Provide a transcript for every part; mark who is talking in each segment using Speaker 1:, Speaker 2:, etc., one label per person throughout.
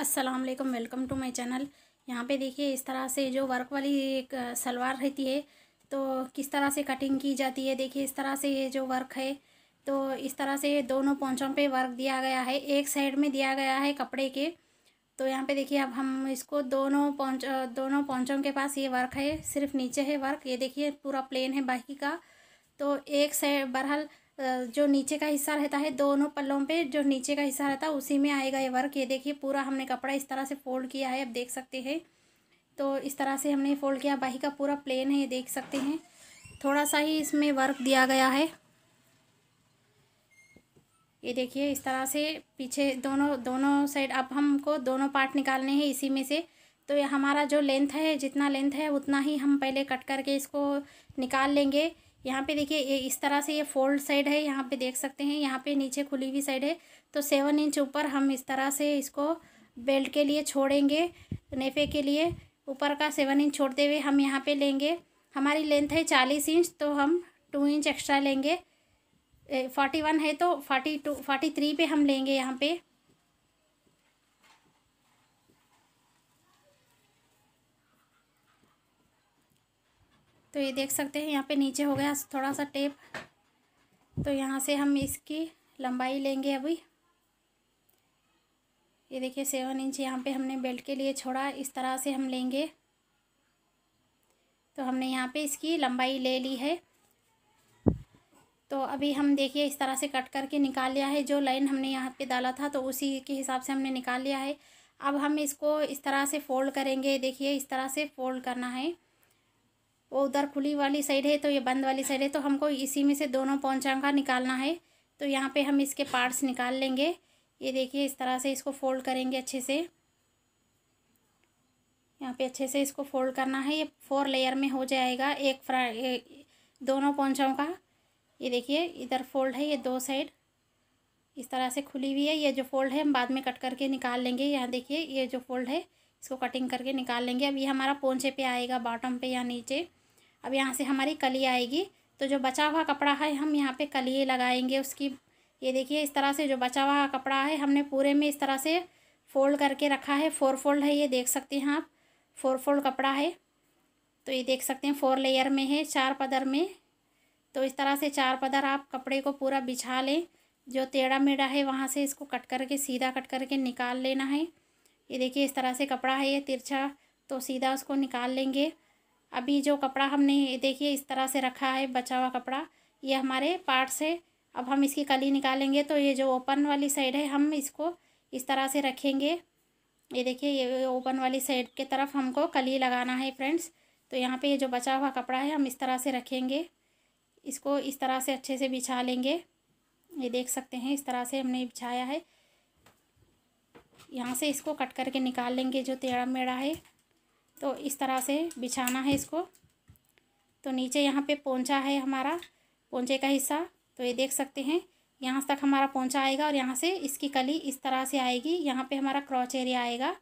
Speaker 1: अस्सलाम वालेकुम welcome to my channel यहाँ पे देखिए इस तरह से जो वर्क वाली एक सलवार रहती है तो किस तरह से कटिंग की जाती है देखिए इस तरह से ये जो वर्क है तो इस तरह से दोनों पौचों पे वर्क दिया गया है एक साइड में दिया गया है कपड़े के तो यहाँ पे देखिए अब हम इसको दोनों पौच दोनों पौचों के पास ये वर्क है सिर्फ नीचे है वर्क ये देखिए पूरा प्लेन है बाकी का तो एक साइड बहरहाल जो नीचे का हिस्सा रहता है दोनों पल्लों पे जो नीचे का हिस्सा रहता है उसी में आएगा ये वर्क ये देखिए पूरा हमने कपड़ा इस तरह से फोल्ड किया है आप देख सकते हैं तो इस तरह से हमने फोल्ड किया बाही का पूरा प्लेन है ये देख सकते हैं थोड़ा सा ही इसमें वर्क दिया गया है ये देखिए इस तरह से पीछे दोनों दोनों साइड अब हमको दोनों पार्ट निकालने हैं इसी में से तो ये हमारा जो लेंथ है जितना लेंथ है उतना ही हम पहले कट करके इसको निकाल लेंगे यहाँ पे देखिए ये इस तरह से ये फोल्ड साइड है यहाँ पे देख सकते हैं यहाँ पे नीचे खुली हुई साइड है तो सेवन इंच ऊपर हम इस तरह से इसको बेल्ट के लिए छोड़ेंगे नेफे के लिए ऊपर का सेवन इंच छोड़ते हुए हम यहाँ पे लेंगे हमारी लेंथ है चालीस इंच तो हम टू इंच एक्स्ट्रा लेंगे फोर्टी वन है तो फोर्टी टू फोर्टी थ्री पे हम लेंगे यहाँ पर तो ये देख सकते हैं यहाँ पे नीचे हो गया थोड़ा सा टेप तो यहाँ से हम इसकी लंबाई लेंगे अभी ये देखिए सेवन इंच यहाँ पे हमने बेल्ट के लिए छोड़ा इस तरह से हम लेंगे तो हमने यहाँ पे इसकी लंबाई ले ली है तो अभी हम देखिए इस तरह से कट करके निकाल लिया है जो लाइन हमने यहाँ पे डाला था तो उसी के हिसाब से हमने निकाल लिया है अब हम इसको इस तरह से फ़ोल्ड करेंगे देखिए इस तरह से फ़ोल्ड करना है वो उधर खुली वाली साइड है तो ये बंद वाली साइड है तो हमको इसी में से दोनों का निकालना है तो यहाँ पे हम इसके पार्ट्स निकाल लेंगे ये देखिए इस तरह से इसको फोल्ड करेंगे अच्छे से यहाँ पे अच्छे से इसको फोल्ड करना है ये फोर लेयर में हो जाएगा एक फ्रा दोनों पौचाओं का ये देखिए इधर फोल्ड है ये दो साइड इस तरह से खुली हुई है ये जो फोल्ड है हम बाद में कट करके निकाल लेंगे यहाँ देखिए ये जो फोल्ड है इसको कटिंग करके निकाल लेंगे अब ये हमारा पोंछे पे आएगा बॉटम पे या नीचे अब यहाँ से हमारी कली आएगी तो जो बचा हुआ कपड़ा है हम यहाँ पे कलिए लगाएंगे उसकी ये देखिए इस तरह से जो बचा हुआ कपड़ा है हमने पूरे में इस तरह से फोल्ड करके रखा है फोर फोल्ड है ये देख सकते हैं आप फोर फोल्ड कपड़ा है तो ये देख सकते हैं फोर लेयर में है चार पदर में तो इस तरह से चार पदर आप कपड़े को पूरा बिछा लें जो टेढ़ा मेढ़ा है वहाँ से इसको कट करके सीधा कट करके निकाल लेना है ये देखिए इस तरह से कपड़ा है ये तिरछा तो सीधा उसको निकाल लेंगे अभी जो कपड़ा हमने देखिए इस तरह से रखा है बचा हुआ कपड़ा ये हमारे पार्ट से अब हम इसकी कली निकालेंगे तो ये जो ओपन वाली साइड है हम इसको इस तरह से रखेंगे ये देखिए ये ओपन वाली साइड के तरफ हमको कली लगाना है फ्रेंड्स तो यहाँ पे ये जो बचा हुआ कपड़ा है हम इस तरह से रखेंगे इसको इस तरह से अच्छे से बिछा लेंगे ये देख सकते हैं इस तरह से हमने बिछाया है यहाँ से इसको कट करके निकाल लेंगे जो टेढ़ा मेढ़ा है तो इस तरह से बिछाना है इसको तो नीचे यहाँ पे पोंछा है हमारा पोंछे का हिस्सा तो ये देख सकते हैं यहाँ तक हमारा पोंछा आएगा और यहाँ से इसकी कली इस तरह से आएगी यहाँ पे हमारा क्रॉच एरिया आएगा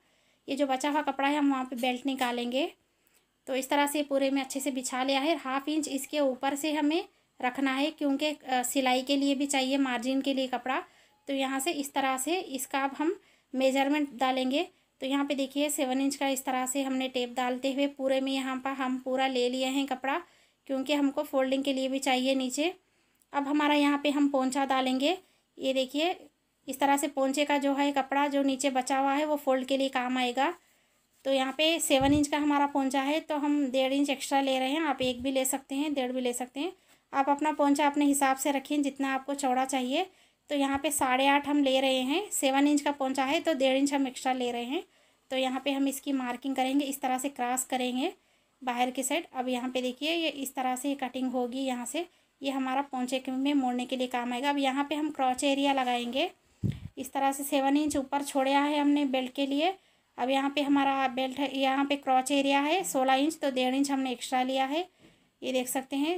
Speaker 1: ये जो बचा हुआ कपड़ा है हम वहाँ पे बेल्ट निकालेंगे तो इस तरह से पूरे में अच्छे से बिछा लिया है हाफ इंच इसके ऊपर से हमें रखना है क्योंकि सिलाई के लिए भी चाहिए मार्जिन के लिए कपड़ा तो यहाँ से इस तरह से इसका अब हम मेजरमेंट डालेंगे तो यहाँ पे देखिए सेवन इंच का इस तरह से हमने टेप डालते हुए पूरे में यहाँ पर हम पूरा ले लिए हैं कपड़ा क्योंकि हमको फोल्डिंग के लिए भी चाहिए नीचे अब हमारा यहाँ पे हम पोंछा डालेंगे ये देखिए इस तरह से पोंछे का जो है कपड़ा जो नीचे बचा हुआ है वो फोल्ड के लिए काम आएगा तो यहाँ पे सेवन इंच का हमारा पोंछा है तो हम डेढ़ इंच एक्स्ट्रा ले रहे हैं आप एक भी ले सकते हैं डेढ़ भी ले सकते हैं आप अपना पोंछा अपने हिसाब से रखें जितना आपको चौड़ा चाहिए तो यहाँ पे साढ़े आठ हम ले रहे हैं सेवन इंच का पोंछा है तो डेढ़ इंच हम एक्स्ट्रा ले रहे हैं तो यहाँ पे हम इसकी मार्किंग करेंगे इस तरह से क्रॉस करेंगे बाहर की साइड अब यहाँ पे देखिए ये इस तरह से कटिंग होगी यहाँ से ये हमारा पोंचे में मोड़ने के लिए काम आएगा अब यहाँ पे हम क्रॉच एरिया लगाएंगे इस तरह से सेवन इंच ऊपर छोड़ा है हमने बेल्ट के लिए अब यहाँ पे हमारा बेल्ट है यहाँ पे क्रॉच एरिया है सोलह इंच तो डेढ़ इंच हमने एक्स्ट्रा लिया है ये देख सकते हैं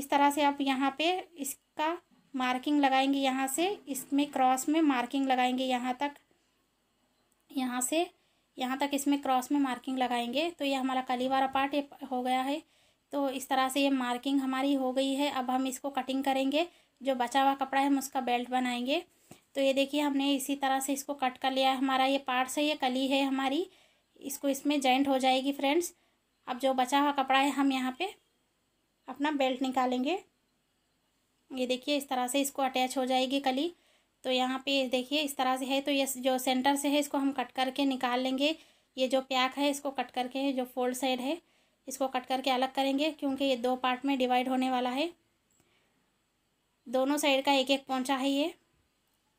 Speaker 1: इस तरह से आप यहाँ पे इसका मार्किंग लगाएंगे यहाँ से इसमें क्रॉस में मार्किंग लगाएंगे यहाँ तक यहाँ से यहाँ तक इसमें क्रॉस में मार्किंग लगाएंगे तो ये हमारा कली वाला पार्ट हो गया है तो इस तरह से ये मार्किंग हमारी हो गई है अब हम इसको कटिंग करेंगे जो बचा हुआ कपड़ा है हम उसका बेल्ट बनाएंगे तो ये देखिए हमने इसी तरह से इसको कट कर लिया है हमारा ये पार्ट्स है ये कली है हमारी इसको इसमें जॉइंट हो जाएगी फ्रेंड्स अब जो बचा हुआ कपड़ा है हम यहाँ पे अपना बेल्ट निकालेंगे ये देखिए इस तरह से इसको अटैच हो जाएगी कली तो यहाँ पे देखिए इस तरह से है तो ये जो सेंटर से है इसको हम कट करके निकाल लेंगे ये जो प्याक है इसको कट करके जो फोल्ड साइड है इसको कट करके अलग करेंगे क्योंकि ये दो पार्ट में डिवाइड होने वाला है दोनों साइड का एक एक पौंचा है ये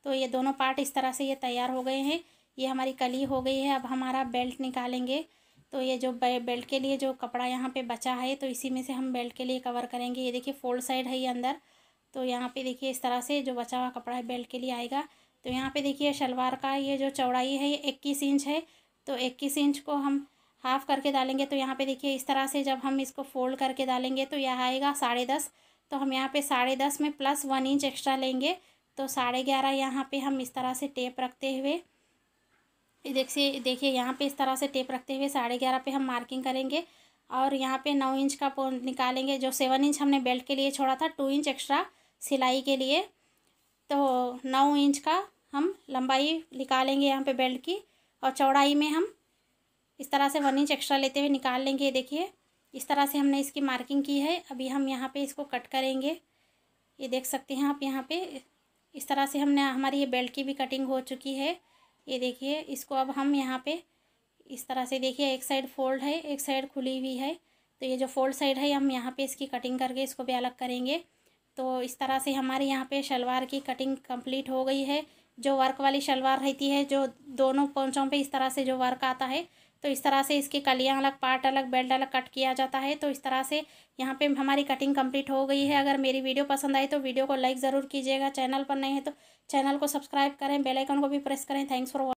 Speaker 1: तो ये दोनों पार्ट इस तरह से ये तैयार हो गए हैं ये हमारी कली हो गई है अब हमारा बेल्ट निकालेंगे तो ये जो बेल्ट के लिए जो कपड़ा यहाँ पे बचा है तो इसी में से हम बेल्ट के लिए कवर करेंगे ये देखिए फोल्ड साइड है ये अंदर तो यहाँ पे देखिए इस तरह से जो बचा हुआ कपड़ा है बेल्ट के लिए आएगा तो यहाँ पे देखिए शलवार का ये जो चौड़ाई है ये इक्कीस इंच है तो इक्कीस इंच को हम हाफ़ करके डालेंगे तो यहाँ पे देखिए इस तरह से जब हम इसको फोल्ड करके डालेंगे तो यह आएगा साढ़े दस तो हम यहाँ पे साढ़े दस में प्लस वन इंच एक्स्ट्रा लेंगे तो साढ़े ग्यारह यहाँ पर हम इस तरह से टेप रखते हुए देखिए देखिए यहाँ पर इस तरह से टेप रखते हुए साढ़े ग्यारह पे हम मार्किंग करेंगे और यहाँ पे नौ इंच का निकालेंगे जो सेवन इंच हमने बेल्ट के लिए छोड़ा था टू इंच एक्स्ट्रा सिलाई के लिए तो नौ इंच का हम लंबाई निकालेंगे यहाँ पे बेल्ट की और चौड़ाई में हम इस तरह से वन इंच एक्स्ट्रा लेते हुए निकाल लेंगे ये देखिए इस तरह से हमने इसकी मार्किंग की है अभी हम यहाँ पे इसको कट करेंगे ये देख सकते हैं आप यहाँ पे इस तरह से हमने हमारी ये बेल्ट की भी कटिंग हो चुकी है ये देखिए इसको अब हम यहाँ पर इस तरह से देखिए एक साइड फोल्ड है एक साइड खुली हुई है तो ये जो फोल्ड साइड है हम यहाँ पे इसकी कटिंग करके इसको भी अलग करेंगे तो इस तरह से हमारे यहाँ पे शलवार की कटिंग कंप्लीट हो गई है जो वर्क वाली शलवार रहती है जो दोनों पोंचों पे इस तरह से जो वर्क आता है तो इस तरह से इसके कलियाँ अलग पार्ट अलग बेल्ट अलग कट किया जाता है तो इस तरह से यहाँ पे हमारी कटिंग कंप्लीट हो गई है अगर मेरी वीडियो पसंद आई तो वीडियो को लाइक ज़रूर कीजिएगा चैनल पर नहीं है तो चैनल को सब्सक्राइब करें बेलाइकन को भी प्रेस करें थैंक्स फॉर